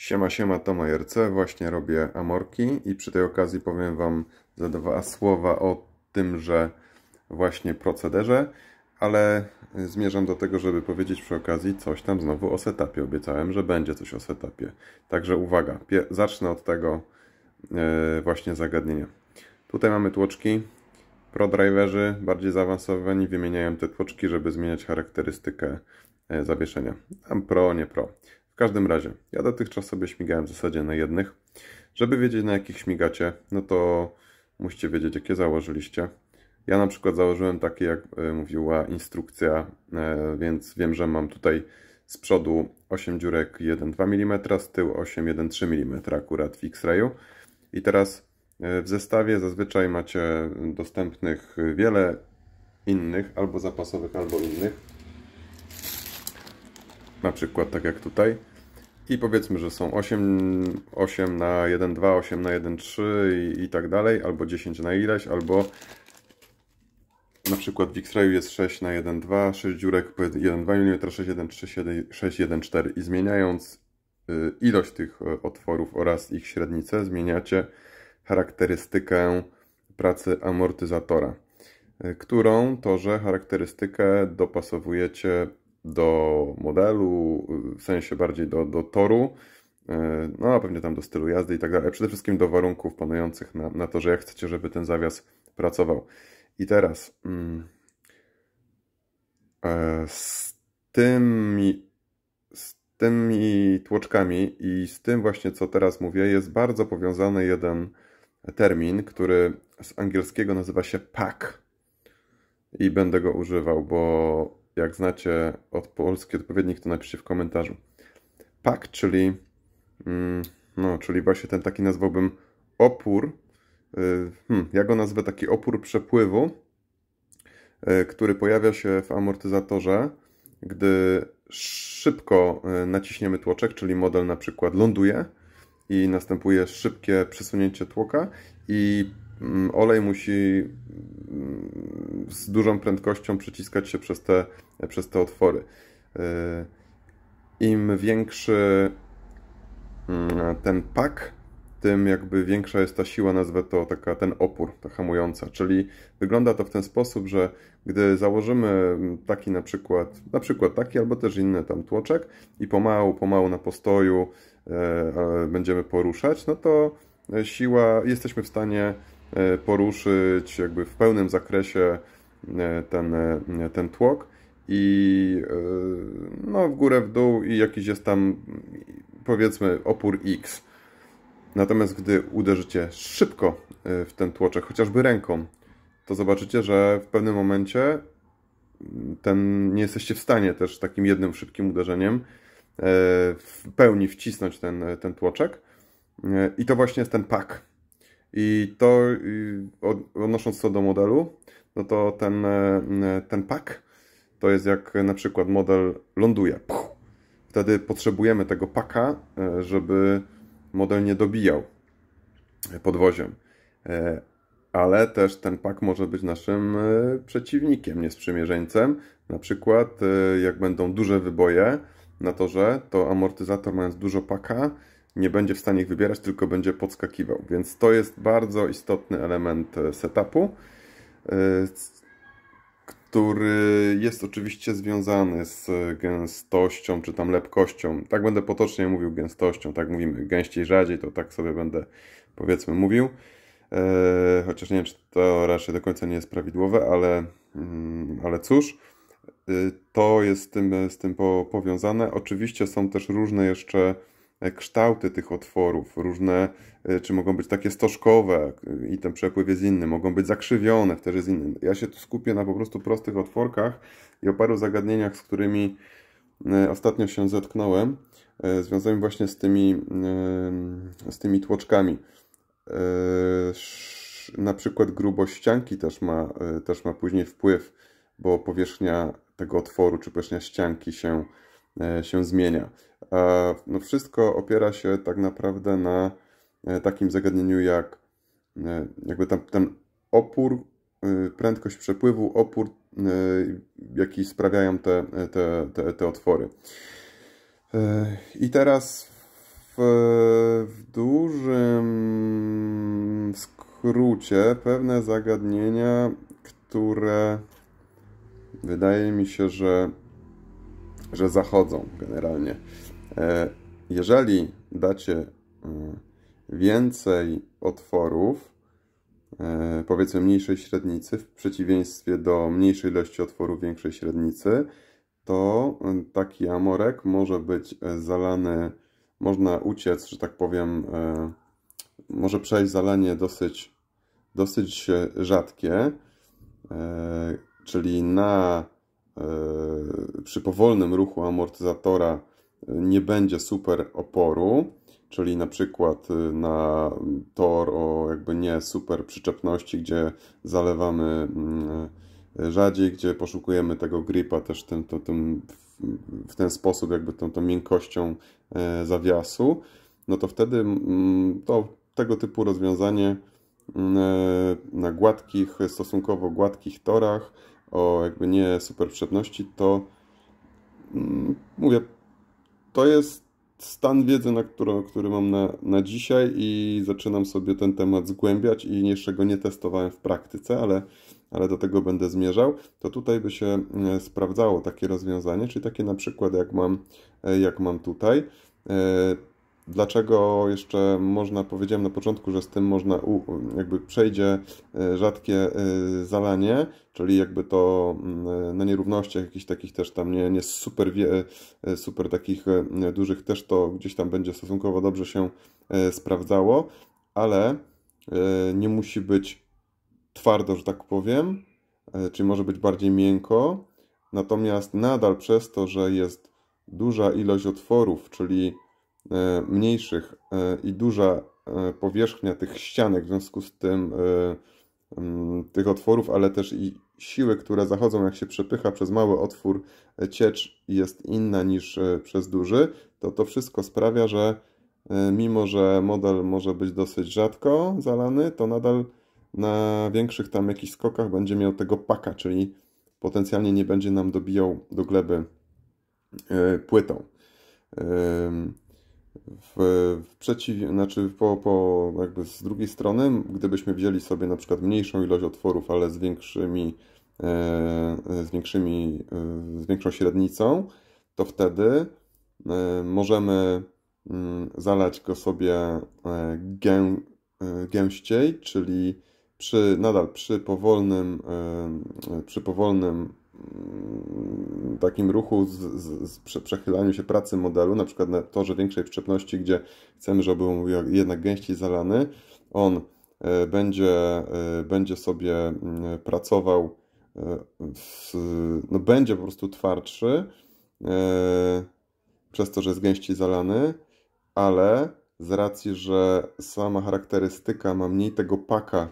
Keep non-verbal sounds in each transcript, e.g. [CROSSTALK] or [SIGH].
Siema, siema, to Majerce. Właśnie robię amorki i przy tej okazji powiem Wam za dwa słowa o tymże właśnie procederze, ale zmierzam do tego, żeby powiedzieć przy okazji coś tam znowu o setupie. Obiecałem, że będzie coś o setupie. Także uwaga, zacznę od tego e, właśnie zagadnienia. Tutaj mamy tłoczki. Pro driverzy bardziej zaawansowani wymieniają te tłoczki, żeby zmieniać charakterystykę e, zawieszenia. Tam pro, nie pro każdym razie, ja dotychczas sobie śmigałem w zasadzie na jednych. Żeby wiedzieć na jakich śmigacie, no to musicie wiedzieć jakie założyliście. Ja na przykład założyłem takie jak e, mówiła instrukcja, e, więc wiem, że mam tutaj z przodu 8 dziurek 1,2 mm, z tyłu 8,1,3 mm akurat w X-Rayu. I teraz e, w zestawie zazwyczaj macie dostępnych wiele innych, albo zapasowych, albo innych. Na przykład tak jak tutaj i powiedzmy, że są 8, 8 na 1,2, 8 na 1,3 i, i tak dalej, albo 10 na ileś, albo na przykład w X-Rayu jest 6 na 1,2, 6 dziurek po 1,2 mm, 6,1,3, 6,1,4 i zmieniając y, ilość tych y, otworów oraz ich średnicę zmieniacie charakterystykę pracy amortyzatora, y, którą to, że charakterystykę dopasowujecie do modelu, w sensie bardziej do, do toru, e, no a pewnie tam do stylu jazdy i tak dalej, przede wszystkim do warunków panujących na, na to, że jak chcecie, żeby ten zawias pracował. I teraz mm, e, z tymi z tymi tłoczkami i z tym właśnie, co teraz mówię, jest bardzo powiązany jeden termin, który z angielskiego nazywa się pack. I będę go używał, bo jak znacie od polski odpowiednik, to napiszcie w komentarzu. Pak, czyli, mm, no, czyli właśnie ten taki nazwałbym opór. Y, hmm, ja go nazwę taki opór przepływu, y, który pojawia się w amortyzatorze, gdy szybko y, naciśniemy tłoczek, czyli model na przykład ląduje i następuje szybkie przesunięcie tłoka i Mm, olej musi mm, z dużą prędkością przeciskać się przez te, przez te otwory. Y, Im większy mm, ten pak, tym jakby większa jest ta siła, nazwę to taka, ten opór, ta hamująca. Czyli wygląda to w ten sposób, że gdy założymy taki na przykład, na przykład taki albo też inny tam tłoczek i pomału, pomału na postoju e, będziemy poruszać, no to siła, jesteśmy w stanie E, poruszyć jakby w pełnym zakresie e, ten, e, ten tłok i no, w górę, w dół i jakiś jest tam powiedzmy opór X. Natomiast gdy uderzycie szybko w ten tłoczek, chociażby ręką, to zobaczycie, że w pewnym momencie mm, ten, nie jesteście w stanie też takim jednym szybkim uderzeniem w pełni wcisnąć ten, ten tłoczek. I to właśnie jest ten pak, i to, y, odnosząc to do modelu, no to ten, e, ten pak to jest jak na przykład model ląduje. Wtedy potrzebujemy tego paka, e, żeby model nie dobijał e, podwoziem. Ale też ten pak może być naszym przeciwnikiem, nie sprzymierzeńcem. Na przykład, jak będą duże wyboje na torze, to amortyzator mając dużo paka, nie będzie w stanie ich wybierać, tylko będzie podskakiwał. Więc to jest bardzo istotny element e, setupu, e, który jest oczywiście związany z gęstością czy tam lepkością. Tak będę potocznie mówił gęstością, tak mówimy gęściej rzadziej, to tak sobie będę powiedzmy mówił. E, chociaż nie wiem, czy to raczej do końca nie jest prawidłowe, ale, mm, ale cóż. To jest z tym, z tym powiązane. Oczywiście są też różne jeszcze kształty tych otworów, różne, e, czy mogą być takie stożkowe i ten przepływ jest inny, mogą być zakrzywione, też jest inny. Ja się tu skupię na po prostu prostych otworkach i o paru zagadnieniach, z którymi e, ostatnio się zetknąłem, e, związanych właśnie z tymi, z tymi tłoczkami. Na przykład grubość ścianki też ma, też ma później wpływ, bo powierzchnia tego otworu czy powierzchnia ścianki się E, się zmienia. A e, no wszystko opiera się tak naprawdę na e, takim zagadnieniu jak jakby tam, ten opór, prędkość przepływu, opór, jaki sprawiają te, te, te, te otwory. I teraz w, w dużym skrócie pewne zagadnienia, które wydaje mi się, że że zachodzą generalnie. E, jeżeli dacie e, więcej otworów, e, powiedzmy mniejszej średnicy, w przeciwieństwie do mniejszej ilości otworów większej średnicy, to taki amorek może być zalany, można uciec, że tak powiem, może przejść zalanie dosyć, dosyć rzadkie, czyli na przy powolnym ruchu amortyzatora e, nie będzie super oporu, czyli na przykład e, na tor o jakby nie super przyczepności, gdzie zalewamy mm, e, rzadziej, gdzie poszukujemy tego gripa też tym, to, tym, w ten sposób jakby tą, tą miękkością zawiasu, no to wtedy mm, to tego typu rozwiązanie mm, na gładkich, stosunkowo gładkich torach o jakby nie super przydatności, to mm, mówię, to jest stan wiedzy, na którą, który mam na, na dzisiaj i zaczynam sobie ten temat zgłębiać i jeszcze go nie testowałem w praktyce, ale, ale do tego będę zmierzał, to tutaj by się e, sprawdzało takie rozwiązanie, czyli takie na przykład jak mam, e, jak mam tutaj, e, Dlaczego jeszcze można, powiedziałem na początku, że z tym można, u, jakby przejdzie e, rzadkie e, zalanie, czyli jakby to mm, e, na nierównościach jakichś takich też tam nie, nie super, wie, super takich dużych też to gdzieś tam będzie stosunkowo dobrze się sprawdzało, ale nie musi być twardo, że tak powiem, czyli może być bardziej miękko, natomiast nadal przez to, że jest duża ilość otworów, czyli E, mniejszych e, i duża e, powierzchnia tych ścianek, w związku z tym tych otworów, ale też i siły, które zachodzą, jak się przepycha przez mały otwór ciecz jest inna niż przez duży, to to wszystko sprawia, że mimo, że model może być dosyć rzadko zalany, to nadal na większych tam jakichś skokach będzie miał tego paka, czyli potencjalnie nie będzie nam dobijał do gleby płytą w, w przeciw, znaczy po, po jakby z drugiej strony, gdybyśmy wzięli sobie na przykład mniejszą ilość otworów, ale z większymi, e, z, większymi e, z większą średnicą, to wtedy e, możemy m, mm, zalać go sobie e, gę, e, gęściej, czyli przy, nadal przy powolnym, e, przy powolnym Mm, takim ruchu, z, z, z przechylaniu się pracy modelu, na przykład na torze większej wszczepności, gdzie chcemy, żeby był jednak gęściej zalany, on e, będzie, e, będzie sobie mm, pracował, e, w, no będzie po prostu twardszy, przez to, że jest gęściej zalany, ale z racji, że sama charakterystyka ma mniej tego paka,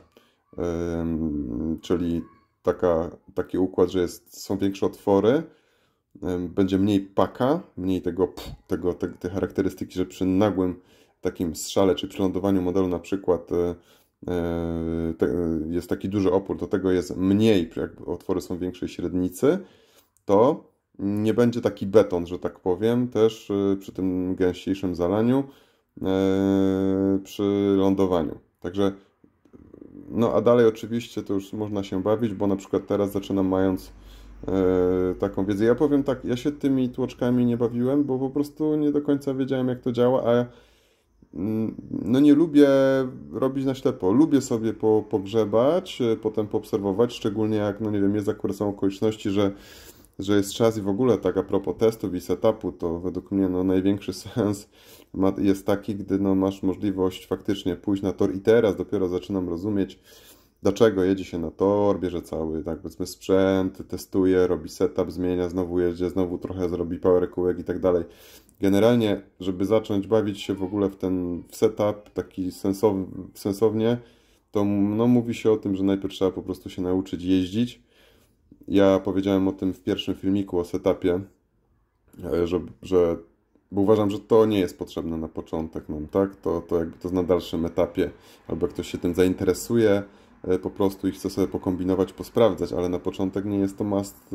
czyli taka, taki układ, że jest, są większe otwory, będzie mniej paka, mniej tego, tego, te, charakterystyki, że przy nagłym takim strzale czy przy lądowaniu modelu na przykład e, e, te, jest taki duży opór, do tego jest mniej, jak otwory są większej średnicy, to nie będzie taki beton, że tak powiem, też e, przy tym gęściejszym zalaniu, przy lądowaniu. Także no a dalej oczywiście to już można się bawić, bo na przykład teraz zaczynam mając Yy, taką wiedzę. Ja powiem tak, ja się tymi tłoczkami nie bawiłem, bo po prostu nie do końca wiedziałem, jak to działa, a mm, no nie lubię robić na ślepo. Lubię sobie po, pogrzebać, e, potem poobserwować, szczególnie jak, no nie wiem, jest akurat są okoliczności, że że jest czas i w ogóle tak a propos testów i setupu, to według mnie no, największy [LAUGHS] sens ma, jest taki, gdy no, masz możliwość faktycznie pójść na tor i teraz dopiero zaczynam rozumieć, dlaczego jedzie się na tor, bierze cały tak powiedzmy sprzęt, testuje, robi setup, zmienia, znowu jedzie, znowu trochę zrobi power kółek i tak dalej. Generalnie, żeby zacząć bawić się w ogóle w ten setup taki sensow, sensownie, to no, mówi się o tym, że najpierw trzeba po prostu się nauczyć jeździć, ja powiedziałem o tym w pierwszym filmiku, o setupie, e, że, że bo uważam, że to nie jest potrzebne na początek nam, tak? To, to jakby to jest na dalszym etapie, albo jak ktoś się tym zainteresuje e, po prostu i chce sobie pokombinować, posprawdzać, ale na początek nie jest to must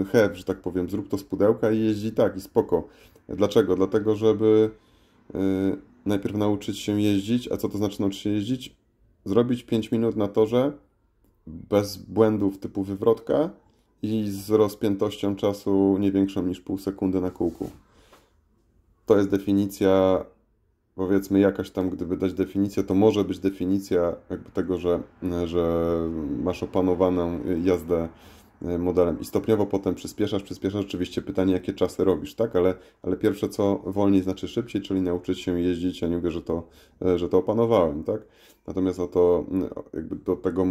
e, have, że tak powiem, zrób to z pudełka i jeździ tak i spoko. Dlaczego? Dlatego, żeby najpierw nauczyć się jeździć, a co to znaczy nauczyć się jeździć? Zrobić 5 minut na torze, bez błędów typu wywrotka i z rozpiętością czasu nie większą niż pół sekundy na kółku. To jest definicja, powiedzmy jakaś tam, gdyby dać definicję, to może być definicja jakby tego, że, że masz opanowaną jazdę e, modelem i stopniowo potem przyspieszasz, przyspieszasz. Oczywiście pytanie, jakie czasy robisz, tak? Ale, ale pierwsze co wolniej znaczy szybciej, czyli nauczyć się jeździć. Ja nie mówię, że to, e, że to opanowałem, tak? Natomiast no to jakby do tego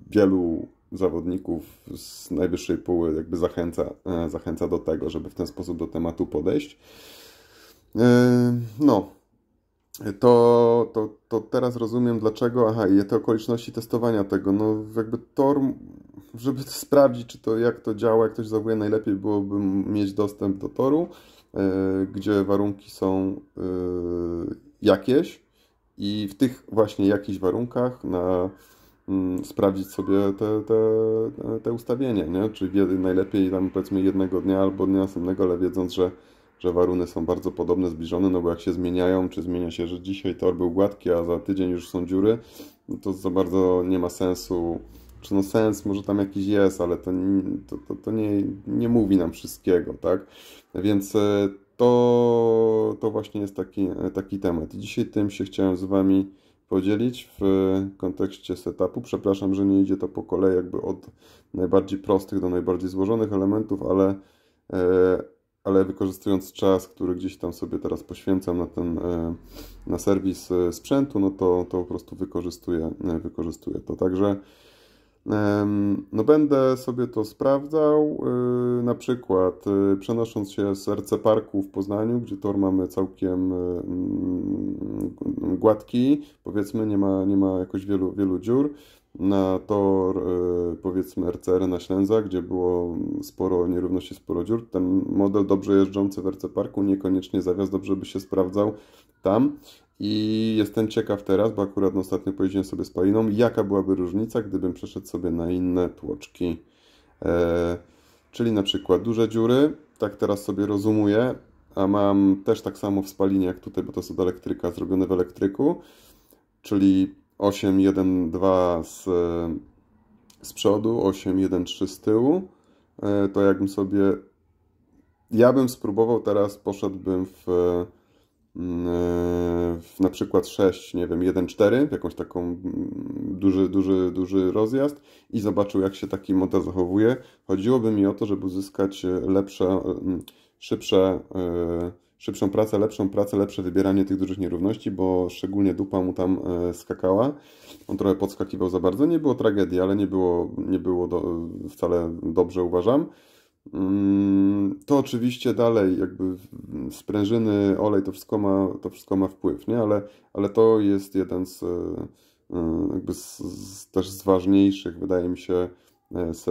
wielu zawodników z najwyższej pły jakby zachęca, e, zachęca do tego, żeby w ten sposób do tematu podejść. E, no, to, to, to teraz rozumiem dlaczego, aha, i te okoliczności testowania tego, no jakby tor, żeby to sprawdzić, czy to jak to działa, jak to się zachowuje, najlepiej byłoby mieć dostęp do toru, e, gdzie warunki są jakieś i w tych właśnie jakichś warunkach na Mm, sprawdzić sobie te, te, te ustawienie, nie? Czyli najlepiej tam powiedzmy jednego dnia albo dnia następnego, ale wiedząc, że, że waruny są bardzo podobne, zbliżone, no bo jak się zmieniają, czy zmienia się, że dzisiaj tor był gładki, a za tydzień już są dziury, no to za bardzo nie ma sensu. Czy no sens może tam jakiś jest, ale to, to, to, to nie, nie mówi nam wszystkiego, tak? Więc e, to, to właśnie jest taki, e, taki temat. I dzisiaj tym się chciałem z Wami podzielić w kontekście setupu. Przepraszam, że nie idzie to po kolei jakby od najbardziej prostych do najbardziej złożonych elementów, ale, e, ale wykorzystując czas, który gdzieś tam sobie teraz poświęcam na ten e, na serwis e, sprzętu, no to, to po prostu wykorzystuję, wykorzystuję to. Także no będę sobie to sprawdzał, y, na przykład y, przenosząc się z RC Parku w Poznaniu, gdzie tor mamy całkiem y, mm, gładki, powiedzmy nie ma, nie ma jakoś wielu, wielu dziur, na tor powiedzmy RCR na Ślęza, gdzie było sporo nierówności, sporo dziur. Ten model dobrze jeżdżący w RC Parku niekoniecznie zawias dobrze by się sprawdzał tam. I jestem ciekaw teraz, bo akurat ostatnio pojeździłem sobie z jaka byłaby różnica, gdybym przeszedł sobie na inne tłoczki. E, czyli na przykład duże dziury, tak teraz sobie rozumuję, a mam też tak samo w spalinie jak tutaj, bo to są od elektryka zrobione w elektryku, czyli 8.1.2 z, z przodu, 8.1.3 z tyłu, e, to jakbym sobie... Ja bym spróbował teraz, poszedłbym w Mm, e, w na przykład 6, nie wiem, 1-4, jakąś taką mm, duży, duży, duży rozjazd i zobaczył, jak się taki model zachowuje. Chodziłoby mi o to, żeby uzyskać e, lepsze, e, mm, szybsze, szybszą pracę, lepszą pracę, lepsze wybieranie tych dużych nierówności, bo szczególnie dupa mu tam skakała. On trochę podskakiwał za bardzo. Nie było tragedii, ale nie było, nie było do, wcale dobrze, uważam. Mm, to oczywiście dalej, jakby sprężyny, olej, to wszystko ma, to wszystko ma wpływ, nie? Ale, ale to jest jeden z, e, e, jakby z, z, też z ważniejszych, wydaje mi się, z,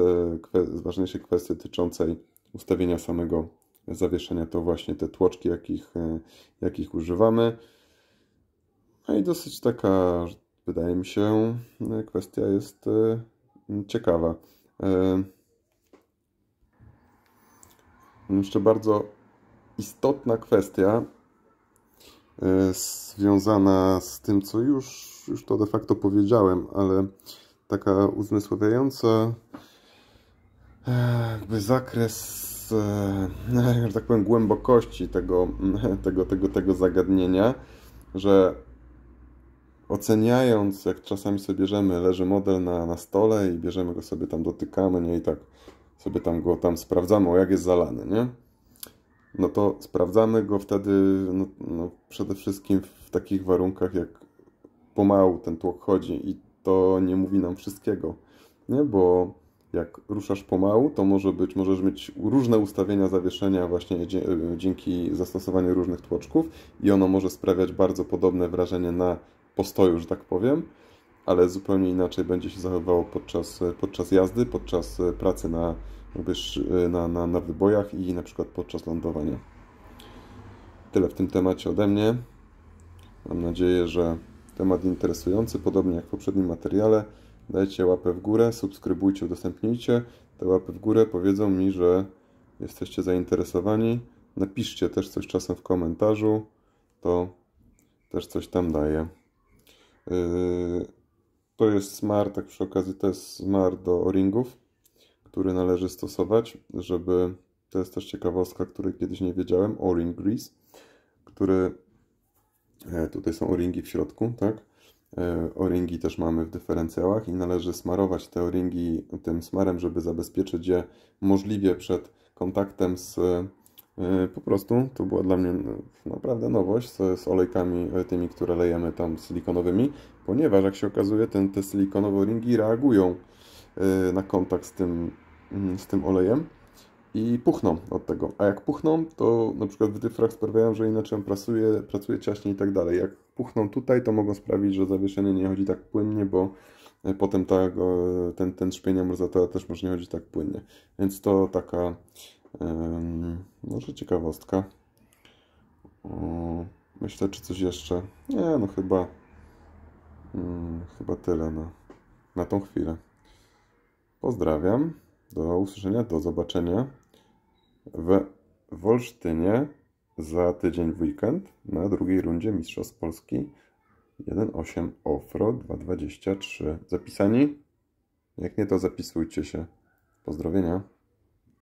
e, z ważniejszej kwestii dotyczącej ustawienia samego zawieszenia, to właśnie te tłoczki, jakich, jakich używamy. No i dosyć taka, wydaje mi się, kwestia jest ciekawa. Jeszcze bardzo istotna kwestia e, związana z tym, co już, już to de facto powiedziałem, ale taka uzmysławiająca jakby zakres, e, [LAUGHS] że tak powiem, głębokości tego, [LAUGHS] tego, tego, tego zagadnienia, że oceniając, jak czasami sobie bierzemy, leży model na, na stole i bierzemy go sobie tam, dotykamy, nie i tak sobie tam go tam sprawdzamy, o jak jest zalany, nie? No to sprawdzamy go wtedy no, no przede wszystkim w takich warunkach, jak pomału ten tłok chodzi i to nie mówi nam wszystkiego, nie? Bo jak ruszasz pomału, to może być, możesz mieć różne ustawienia zawieszenia właśnie e, dzięki zastosowaniu różnych tłoczków i ono może sprawiać bardzo podobne wrażenie na postoju, że tak powiem, ale zupełnie inaczej będzie się zachowywało podczas, podczas jazdy, podczas e, pracy na, e, na, na, na wybojach i na przykład podczas lądowania. Tyle w tym temacie ode mnie. Mam nadzieję, że temat interesujący, podobnie jak w poprzednim materiale. Dajcie łapę w górę, subskrybujcie, udostępnijcie. Te łapy w górę powiedzą mi, że jesteście zainteresowani. Napiszcie też coś czasem w komentarzu, to też coś tam daje. Yy... To jest smar, tak przy okazji to jest smar do o-ringów, który należy stosować, żeby, to jest też ciekawostka, której kiedyś nie wiedziałem, o-ring grease, który, e, tutaj są o-ringi w środku, tak? E, o-ringi też mamy w dyferencjałach i należy smarować te o-ringi tym smarem, żeby zabezpieczyć je możliwie przed kontaktem z Y, po prostu to była dla mnie no, naprawdę nowość z, olejkami e, tymi, które lejemy tam silikonowymi, ponieważ jak się okazuje, ten, te silikonowe ringi reagują y, na kontakt z tym, mm, z tym olejem i puchną od tego. A jak puchną, to na przykład wytyfrak sprawiają, że inaczej pracuje, pracuje ciaśniej i tak dalej. Jak puchną tutaj, to mogą sprawić, że zawieszenie nie chodzi tak płynnie, bo e, potem ta, e, ten, ten szpień amortyzatora też może nie chodzić tak płynnie. Więc to taka może ciekawostka. Myślę, czy coś jeszcze. Nie, no chyba. Mm, chyba tyle na, na tą chwilę. Pozdrawiam. Do usłyszenia, do zobaczenia w Wolsztynie za tydzień w weekend na drugiej rundzie Mistrzostw Polski 1.8 Ofro 2.23. Zapisani? Jak nie, to zapisujcie się. Pozdrowienia.